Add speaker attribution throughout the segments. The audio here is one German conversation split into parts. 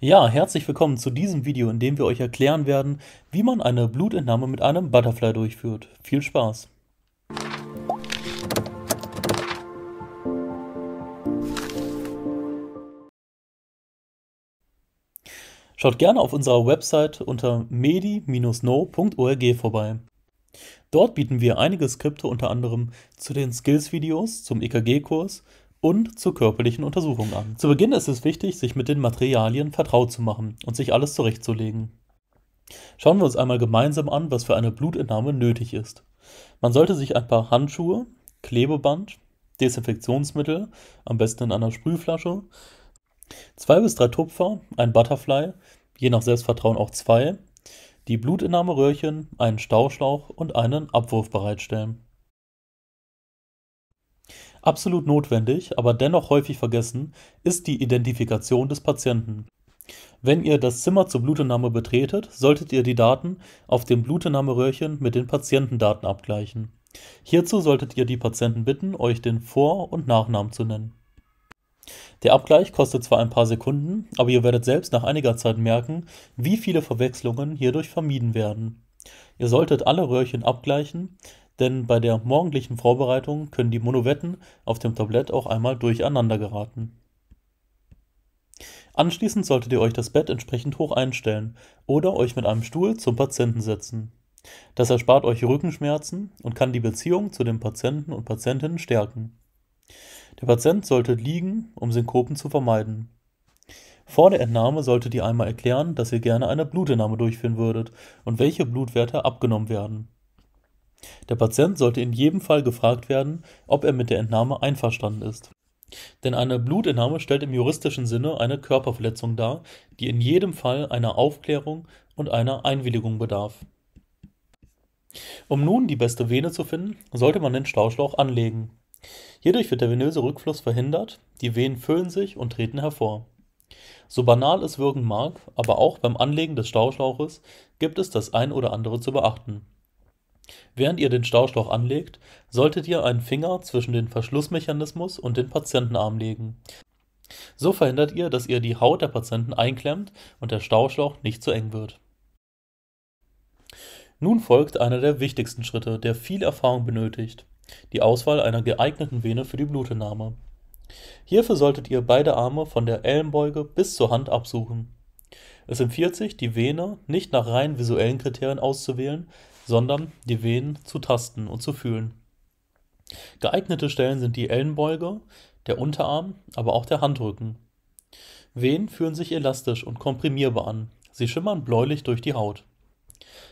Speaker 1: Ja, herzlich willkommen zu diesem Video, in dem wir euch erklären werden, wie man eine Blutentnahme mit einem Butterfly durchführt. Viel Spaß! Schaut gerne auf unserer Website unter medi-no.org vorbei. Dort bieten wir einige Skripte unter anderem zu den Skills-Videos, zum EKG-Kurs, und zur körperlichen Untersuchung an. Zu Beginn ist es wichtig, sich mit den Materialien vertraut zu machen und sich alles zurechtzulegen. Schauen wir uns einmal gemeinsam an, was für eine Blutentnahme nötig ist. Man sollte sich ein paar Handschuhe, Klebeband, Desinfektionsmittel, am besten in einer Sprühflasche, zwei bis drei Tupfer, ein Butterfly, je nach Selbstvertrauen auch zwei, die Blutentnahmeröhrchen, einen Stauschlauch und einen Abwurf bereitstellen. Absolut notwendig, aber dennoch häufig vergessen, ist die Identifikation des Patienten. Wenn ihr das Zimmer zur Blutentnahme betretet, solltet ihr die Daten auf dem Blutentnahmeröhrchen mit den Patientendaten abgleichen. Hierzu solltet ihr die Patienten bitten, euch den Vor- und Nachnamen zu nennen. Der Abgleich kostet zwar ein paar Sekunden, aber ihr werdet selbst nach einiger Zeit merken, wie viele Verwechslungen hierdurch vermieden werden. Ihr solltet alle Röhrchen abgleichen, denn bei der morgendlichen Vorbereitung können die Monovetten auf dem Tablett auch einmal durcheinander geraten. Anschließend solltet ihr euch das Bett entsprechend hoch einstellen oder euch mit einem Stuhl zum Patienten setzen. Das erspart euch Rückenschmerzen und kann die Beziehung zu den Patienten und Patientinnen stärken. Der Patient sollte liegen, um Synkopen zu vermeiden. Vor der Entnahme solltet ihr einmal erklären, dass ihr gerne eine Blutentnahme durchführen würdet und welche Blutwerte abgenommen werden. Der Patient sollte in jedem Fall gefragt werden, ob er mit der Entnahme einverstanden ist. Denn eine Blutentnahme stellt im juristischen Sinne eine Körperverletzung dar, die in jedem Fall einer Aufklärung und einer Einwilligung bedarf. Um nun die beste Vene zu finden, sollte man den Stauschlauch anlegen. Hierdurch wird der venöse Rückfluss verhindert, die Venen füllen sich und treten hervor. So banal es wirken mag, aber auch beim Anlegen des Stauschlauches gibt es das ein oder andere zu beachten. Während ihr den Stauschlauch anlegt, solltet ihr einen Finger zwischen den Verschlussmechanismus und den Patientenarm legen. So verhindert ihr, dass ihr die Haut der Patienten einklemmt und der Stauschlauch nicht zu eng wird. Nun folgt einer der wichtigsten Schritte, der viel Erfahrung benötigt: die Auswahl einer geeigneten Vene für die Blutentnahme. Hierfür solltet ihr beide Arme von der Ellenbeuge bis zur Hand absuchen. Es empfiehlt sich, die Vene nicht nach rein visuellen Kriterien auszuwählen, sondern die Venen zu tasten und zu fühlen. Geeignete Stellen sind die Ellenbeuge, der Unterarm, aber auch der Handrücken. Venen fühlen sich elastisch und komprimierbar an. Sie schimmern bläulich durch die Haut.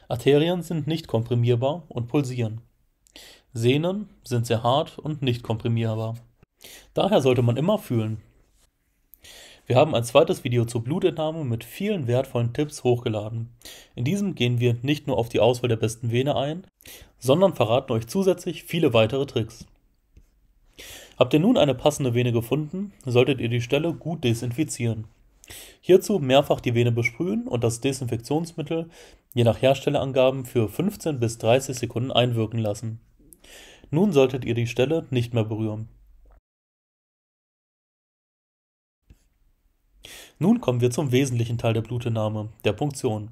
Speaker 1: Arterien sind nicht komprimierbar und pulsieren. Sehnen sind sehr hart und nicht komprimierbar. Daher sollte man immer fühlen, wir haben ein zweites Video zur Blutentnahme mit vielen wertvollen Tipps hochgeladen. In diesem gehen wir nicht nur auf die Auswahl der besten Vene ein, sondern verraten euch zusätzlich viele weitere Tricks. Habt ihr nun eine passende Vene gefunden, solltet ihr die Stelle gut desinfizieren. Hierzu mehrfach die Vene besprühen und das Desinfektionsmittel je nach Herstellerangaben für 15 bis 30 Sekunden einwirken lassen. Nun solltet ihr die Stelle nicht mehr berühren. Nun kommen wir zum wesentlichen Teil der Blutentnahme, der Punktion.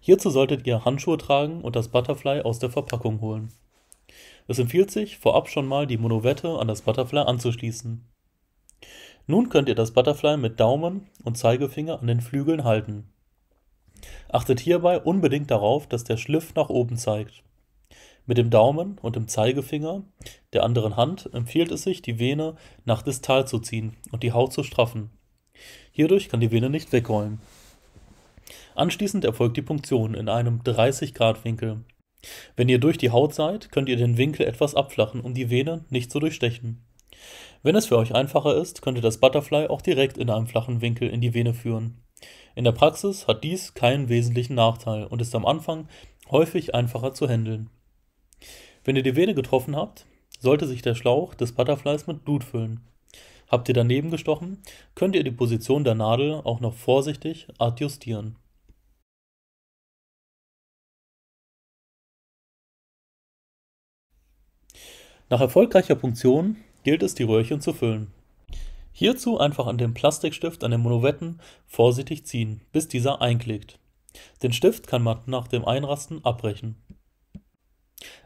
Speaker 1: Hierzu solltet ihr Handschuhe tragen und das Butterfly aus der Verpackung holen. Es empfiehlt sich, vorab schon mal die Monovette an das Butterfly anzuschließen. Nun könnt ihr das Butterfly mit Daumen und Zeigefinger an den Flügeln halten. Achtet hierbei unbedingt darauf, dass der Schliff nach oben zeigt. Mit dem Daumen und dem Zeigefinger der anderen Hand empfiehlt es sich, die Vene nach distal zu ziehen und die Haut zu straffen. Hierdurch kann die Vene nicht wegrollen. Anschließend erfolgt die Punktion in einem 30-Grad-Winkel. Wenn ihr durch die Haut seid, könnt ihr den Winkel etwas abflachen, um die Vene nicht zu durchstechen. Wenn es für euch einfacher ist, könnt ihr das Butterfly auch direkt in einem flachen Winkel in die Vene führen. In der Praxis hat dies keinen wesentlichen Nachteil und ist am Anfang häufig einfacher zu handeln. Wenn ihr die Vene getroffen habt, sollte sich der Schlauch des Butterflies mit Blut füllen. Habt ihr daneben gestochen, könnt ihr die Position der Nadel auch noch vorsichtig adjustieren. Nach erfolgreicher Punktion gilt es, die Röhrchen zu füllen. Hierzu einfach an dem Plastikstift an den Monovetten vorsichtig ziehen, bis dieser einklickt. Den Stift kann man nach dem Einrasten abbrechen.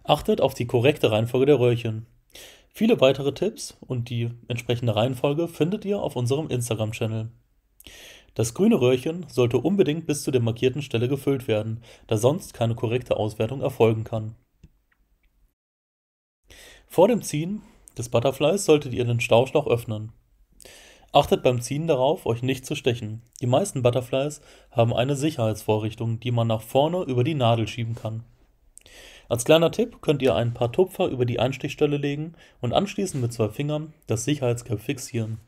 Speaker 1: Achtet auf die korrekte Reihenfolge der Röhrchen. Viele weitere Tipps und die entsprechende Reihenfolge findet ihr auf unserem Instagram-Channel. Das grüne Röhrchen sollte unbedingt bis zu der markierten Stelle gefüllt werden, da sonst keine korrekte Auswertung erfolgen kann. Vor dem Ziehen des Butterflies solltet ihr den Stauschlauch öffnen. Achtet beim Ziehen darauf, euch nicht zu stechen. Die meisten Butterflies haben eine Sicherheitsvorrichtung, die man nach vorne über die Nadel schieben kann. Als kleiner Tipp könnt ihr ein paar Tupfer über die Einstichstelle legen und anschließend mit zwei Fingern das Sicherheitscap fixieren.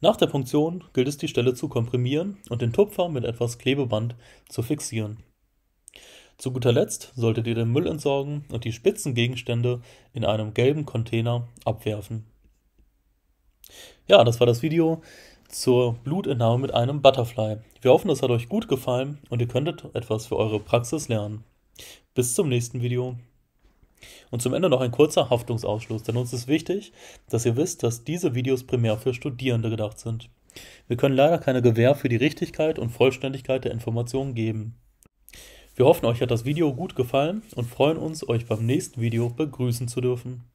Speaker 1: Nach der Funktion gilt es die Stelle zu komprimieren und den Tupfer mit etwas Klebeband zu fixieren. Zu guter Letzt solltet ihr den Müll entsorgen und die spitzen Gegenstände in einem gelben Container abwerfen. Ja, das war das Video zur Blutentnahme mit einem Butterfly. Wir hoffen, es hat euch gut gefallen und ihr könntet etwas für eure Praxis lernen. Bis zum nächsten Video. Und zum Ende noch ein kurzer Haftungsausschluss, denn uns ist wichtig, dass ihr wisst, dass diese Videos primär für Studierende gedacht sind. Wir können leider keine Gewähr für die Richtigkeit und Vollständigkeit der Informationen geben. Wir hoffen, euch hat das Video gut gefallen und freuen uns, euch beim nächsten Video begrüßen zu dürfen.